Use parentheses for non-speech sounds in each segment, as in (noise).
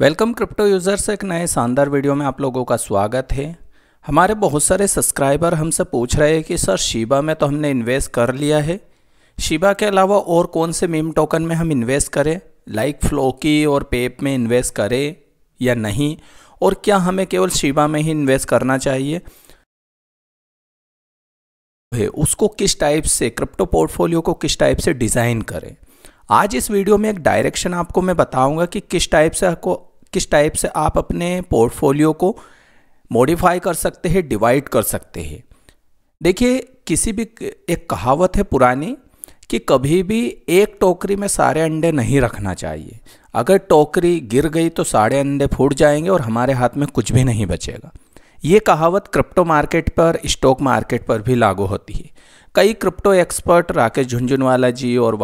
welcome crypto user से एक नए शानदार वीडियो में आप लोगों का स्वागत है हमारे बहुत सारे सब्सक्राइबर हमसे पूछ रहे हैं कि सर शिबा में तो हमने इन्वेस्ट कर लिया है शिबा के अलावा और कौन से मीम टोकन में हम इन्वेस्ट करें लाइक फ्लोकी और पेप में इन्वेस्ट करें या नहीं और क्या हमें केवल शिबा में ही इन्वेस्ट करना चाहिए उसको किस टाइप से क्रिप्टो पोर्टफोलियो को किस टाइप से डिज़ाइन करें आज इस वीडियो में एक डायरेक्शन आपको मैं बताऊंगा कि किस टाइप से आपको किस टाइप से आप अपने पोर्टफोलियो को मॉडिफाई कर सकते हैं डिवाइड कर सकते हैं देखिए किसी भी एक कहावत है पुरानी कि कभी भी एक टोकरी में सारे अंडे नहीं रखना चाहिए अगर टोकरी गिर गई तो सारे अंडे फूट जाएंगे और हमारे हाथ में कुछ भी नहीं बचेगा ये कहावत क्रिप्टो मार्केट पर स्टॉक मार्केट पर भी लागू होती है कई क्रिप्टो एक्सपर्ट राकेश झुंझुनवाला जी और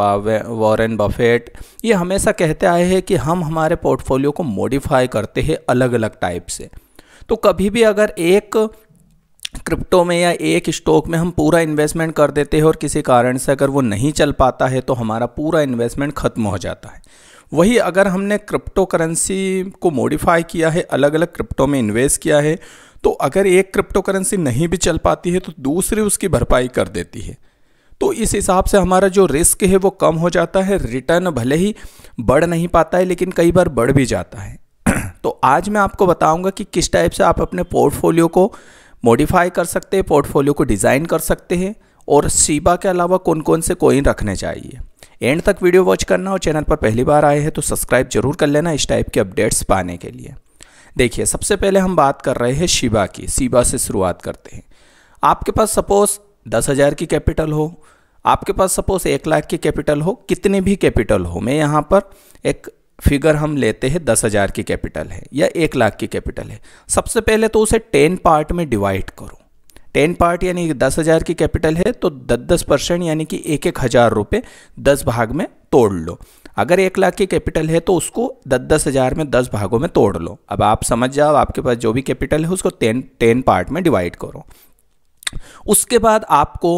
वॉरेन बफेट ये हमेशा कहते आए हैं कि हम हमारे पोर्टफोलियो को मॉडिफाई करते हैं अलग अलग टाइप से तो कभी भी अगर एक क्रिप्टो में या एक स्टॉक में हम पूरा इन्वेस्टमेंट कर देते हैं और किसी कारण से अगर वो नहीं चल पाता है तो हमारा पूरा इन्वेस्टमेंट ख़त्म हो जाता है वही अगर हमने क्रिप्टो करेंसी को मॉडिफाई किया है अलग अलग क्रिप्टो में इन्वेस्ट किया है तो अगर एक क्रिप्टो करेंसी नहीं भी चल पाती है तो दूसरी उसकी भरपाई कर देती है तो इस हिसाब से हमारा जो रिस्क है वो कम हो जाता है रिटर्न भले ही बढ़ नहीं पाता है लेकिन कई बार बढ़ भी जाता है (clears throat) तो आज मैं आपको बताऊंगा कि किस टाइप से आप अपने पोर्टफोलियो को मॉडिफाई कर सकते हैं पोर्टफोलियो को डिज़ाइन कर सकते हैं और सीबा के अलावा कौन कौन से कोइन रखने चाहिए एंड तक वीडियो वॉच करना और चैनल पर पहली बार आए हैं तो सब्सक्राइब जरूर कर लेना इस टाइप के अपडेट्स पाने के लिए देखिए सबसे पहले हम बात कर रहे हैं शिबा की शिबा से शुरुआत करते हैं आपके पास सपोज दस हज़ार की कैपिटल हो आपके पास सपोज एक लाख की कैपिटल हो कितने भी कैपिटल हो मैं यहाँ पर एक फिगर हम लेते हैं दस हज़ार की कैपिटल है या एक लाख की कैपिटल है सबसे पहले तो उसे टेन पार्ट में डिवाइड करो टेन पार्ट यानी दस हज़ार की कैपिटल है तो दस दस परसेंट यानी कि एक एक हज़ार रुपये दस भाग में तोड़ लो अगर एक लाख की कैपिटल है तो उसको दस दस हज़ार में दस भागों में तोड़ लो अब आप समझ जाओ आपके पास जो भी कैपिटल है उसको टेन टेन पार्ट में डिवाइड करो उसके बाद आपको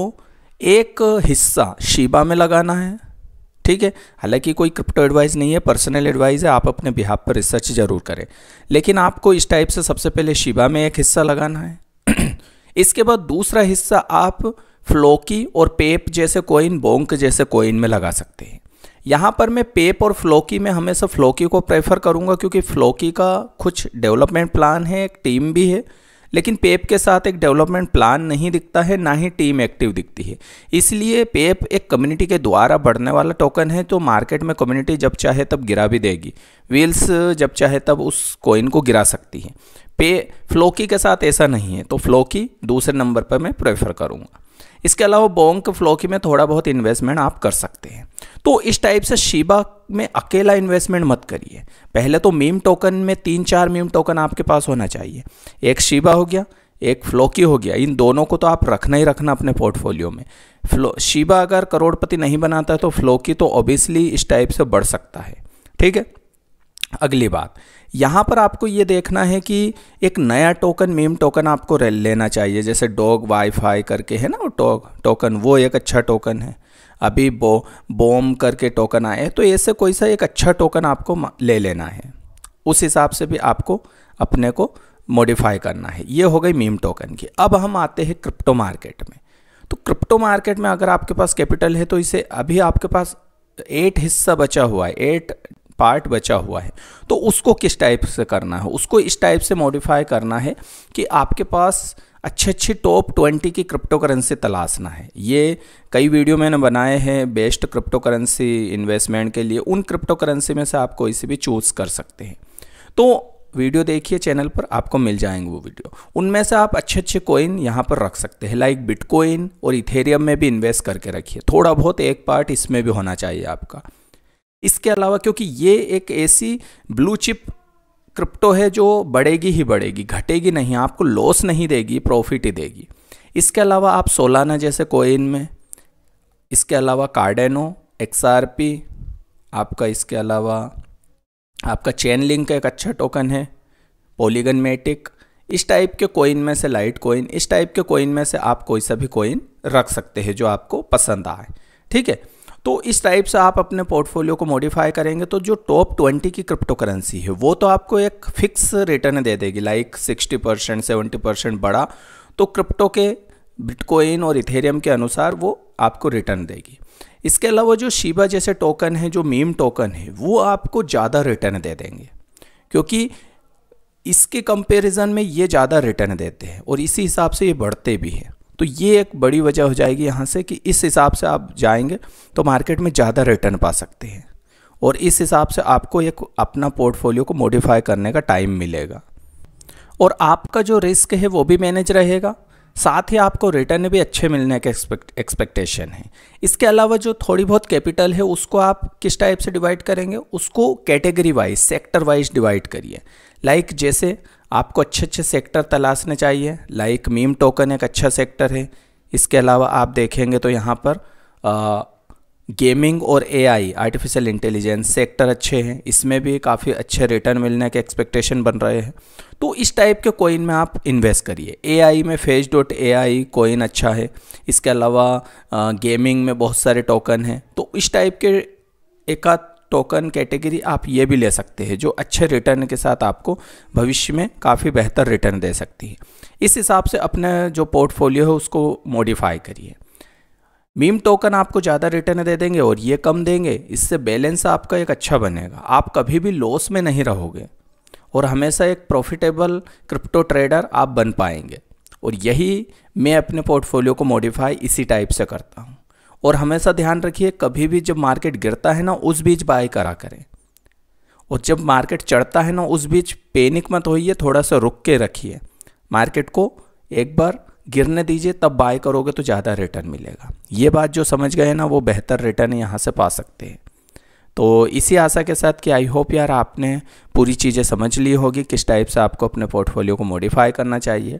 एक हिस्सा शिबा में लगाना है ठीक है हालांकि कोई क्रिप्टो एडवाइस नहीं है पर्सनल एडवाइस है आप अपने बिहाब पर रिसर्च ज़रूर करें लेकिन आपको इस टाइप से सबसे पहले शिबा में एक हिस्सा लगाना है (clears throat) इसके बाद दूसरा हिस्सा आप फ्लोकी और पेप जैसे कोइन बोंक जैसे कोइन में लगा सकते हैं यहाँ पर मैं पेप और फ्लोकी में हमेशा फ्लोकी को प्रेफर करूँगा क्योंकि फ्लोकी का कुछ डेवलपमेंट प्लान है एक टीम भी है लेकिन पेप के साथ एक डेवलपमेंट प्लान नहीं दिखता है ना ही टीम एक्टिव दिखती है इसलिए पेप एक कम्युनिटी के द्वारा बढ़ने वाला टोकन है तो मार्केट में कम्युनिटी जब चाहे तब गिरा भी देगी व्हील्स जब चाहे तब उस कोइन को गिरा सकती है पे फ्लोकी के साथ ऐसा नहीं है तो फ्लोकी दूसरे नंबर पर मैं प्रेफर करूँगा इसके अलावा बोंक फ्लोकी में थोड़ा बहुत इन्वेस्टमेंट आप कर सकते हैं तो इस टाइप से शिबा में अकेला इन्वेस्टमेंट मत करिए पहले तो मीम टोकन में तीन चार मीम टोकन आपके पास होना चाहिए एक शिबा हो गया एक फ्लोकी हो गया इन दोनों को तो आप रखना ही रखना अपने पोर्टफोलियो में फ्लो शिबा अगर करोड़पति नहीं बनाता तो फ्लोकी तो ऑब्वियसली इस टाइप से बढ़ सकता है ठीक है अगली बात यहाँ पर आपको ये देखना है कि एक नया टोकन मीम टोकन आपको लेना चाहिए जैसे डॉग वाईफाई करके है ना वो टोक टोकन वो एक अच्छा टोकन है अभी बो बोम करके टोकन आए तो ऐसे कोई सा एक अच्छा टोकन आपको ले लेना है उस हिसाब से भी आपको अपने को मॉडिफाई करना है ये हो गई मीम टोकन की अब हम आते हैं क्रिप्टो मार्केट में तो क्रिप्टो मार्केट में अगर आपके पास कैपिटल है तो इसे अभी आपके पास एट हिस्सा बचा हुआ है एट पार्ट बचा हुआ है तो उसको किस टाइप से करना है उसको इस टाइप से मॉडिफाई करना है कि आपके पास अच्छे अच्छे टॉप ट्वेंटी की क्रिप्टो करेंसी तलाशना है ये कई वीडियो मैंने बनाए हैं बेस्ट क्रिप्टो करेंसी इन्वेस्टमेंट के लिए उन क्रिप्टो करेंसी में से आप कोई से भी चूज़ कर सकते हैं तो वीडियो देखिए चैनल पर आपको मिल जाएंगे वो वीडियो उनमें से आप अच्छे अच्छे कोइन यहाँ पर रख सकते हैं लाइक बिटकॉइन और इथेरियम में भी इन्वेस्ट करके रखिए थोड़ा बहुत एक पार्ट इसमें भी होना चाहिए आपका इसके अलावा क्योंकि ये एक ऐसी ब्लू चिप क्रिप्टो है जो बढ़ेगी ही बढ़ेगी घटेगी नहीं आपको लॉस नहीं देगी प्रॉफिट ही देगी इसके अलावा आप सोलाना जैसे कोइन में इसके अलावा कार्डेनो एक्स आपका इसके अलावा आपका चेन लिंक एक अच्छा टोकन है पोलीगन मेटिक इस टाइप के कोइन में से लाइट कोइन इस टाइप के कोइन में से आप कोई सा भी कोइन रख सकते हैं जो आपको पसंद आए ठीक है तो इस टाइप से आप अपने पोर्टफोलियो को मॉडिफाई करेंगे तो जो टॉप ट्वेंटी की क्रिप्टो करेंसी है वो तो आपको एक फिक्स रिटर्न दे देगी like sixty percent seventy percent बढ़ा तो क्रिप्टो के बिटकॉइन और इथेरियम के अनुसार वो आपको रिटर्न देगी इसके अलावा जो शिबा जैसे टोकन है जो मीम टोकन है वो आपको ज़्यादा रिटर्न दे देंगे क्योंकि इसके कंपैरिजन में ये ज़्यादा रिटर्न देते हैं और इसी हिसाब से ये बढ़ते भी हैं तो ये एक बड़ी वजह हो जाएगी यहाँ से कि इस हिसाब से आप जाएंगे तो मार्केट में ज़्यादा रिटर्न पा सकते हैं और इस हिसाब से आपको एक अपना पोर्टफोलियो को मॉडिफाई करने का टाइम मिलेगा और आपका जो रिस्क है वो भी मैनेज रहेगा साथ ही आपको रिटर्न भी अच्छे मिलने के एक्सपेक्टेशन है इसके अलावा जो थोड़ी बहुत कैपिटल है उसको आप किस टाइप से डिवाइड करेंगे उसको category wise sector wise divide करिए लाइक जैसे आपको अच्छे अच्छे सेक्टर तलाशने चाहिए लाइक मीम टोकन एक अच्छा सेक्टर है इसके अलावा आप देखेंगे तो यहाँ पर आ, गेमिंग और एआई आर्टिफिशियल इंटेलिजेंस सेक्टर अच्छे हैं इसमें भी काफ़ी अच्छे रिटर्न मिलने के एक्सपेक्टेशन बन रहे हैं तो इस टाइप के कोइन में आप इन्वेस्ट करिए एआई में फेज डॉट ए कोइन अच्छा है इसके अलावा गेमिंग में बहुत सारे टोकन हैं तो इस टाइप के एक आध टोकन कैटेगरी आप ये भी ले सकते हैं जो अच्छे रिटर्न के साथ आपको भविष्य में काफ़ी बेहतर रिटर्न दे सकती है इस हिसाब से अपने जो पोर्टफोलियो है उसको मॉडिफाई करिए मीम टोकन आपको ज़्यादा रिटर्न दे देंगे और ये कम देंगे इससे बैलेंस आपका एक अच्छा बनेगा आप कभी भी लॉस में नहीं रहोगे और हमेशा एक प्रॉफिटेबल क्रिप्टो ट्रेडर आप बन पाएंगे और यही मैं अपने पोर्टफोलियो को मॉडिफाई इसी टाइप से करता हूँ और हमेशा ध्यान रखिए कभी भी जब मार्केट गिरता है ना उस बीच बाय करा करें और जब मार्केट चढ़ता है ना उस बीच पेनिक मत होइए थोड़ा सा रुक के रखिए मार्केट को एक बार गिरने दीजिए तब बाय करोगे तो ज़्यादा रिटर्न मिलेगा ये बात जो समझ गए ना वो बेहतर रिटर्न यहाँ से पा सकते हैं तो इसी आशा के साथ कि आई होप यार आपने पूरी चीज़ें समझ ली होगी किस टाइप से आपको अपने पोर्टफोलियो को मॉडिफाई करना चाहिए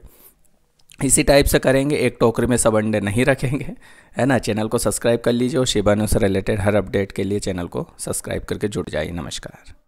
इसी टाइप से करेंगे एक टोकरी में सब अंडे नहीं रखेंगे है ना चैनल को सब्सक्राइब कर लीजिए और शिवानु से रिलेटेड हर अपडेट के लिए चैनल को सब्सक्राइब करके जुड़ जाइए नमस्कार